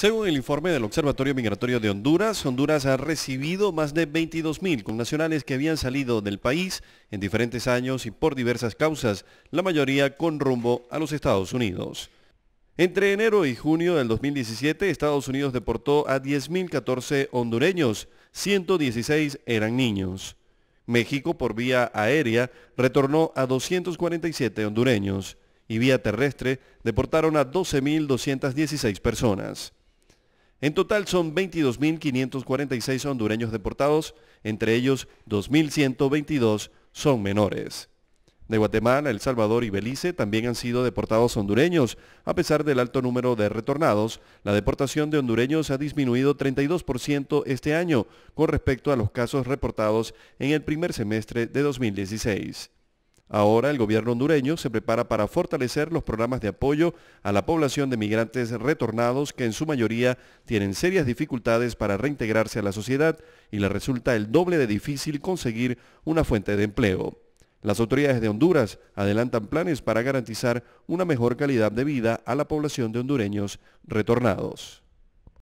Según el informe del Observatorio Migratorio de Honduras, Honduras ha recibido más de 22.000 connacionales que habían salido del país en diferentes años y por diversas causas, la mayoría con rumbo a los Estados Unidos. Entre enero y junio del 2017, Estados Unidos deportó a 10.014 hondureños, 116 eran niños. México, por vía aérea, retornó a 247 hondureños y vía terrestre deportaron a 12.216 personas. En total son 22.546 hondureños deportados, entre ellos 2.122 son menores. De Guatemala, El Salvador y Belice también han sido deportados hondureños. A pesar del alto número de retornados, la deportación de hondureños ha disminuido 32% este año con respecto a los casos reportados en el primer semestre de 2016. Ahora el gobierno hondureño se prepara para fortalecer los programas de apoyo a la población de migrantes retornados que en su mayoría tienen serias dificultades para reintegrarse a la sociedad y les resulta el doble de difícil conseguir una fuente de empleo. Las autoridades de Honduras adelantan planes para garantizar una mejor calidad de vida a la población de hondureños retornados.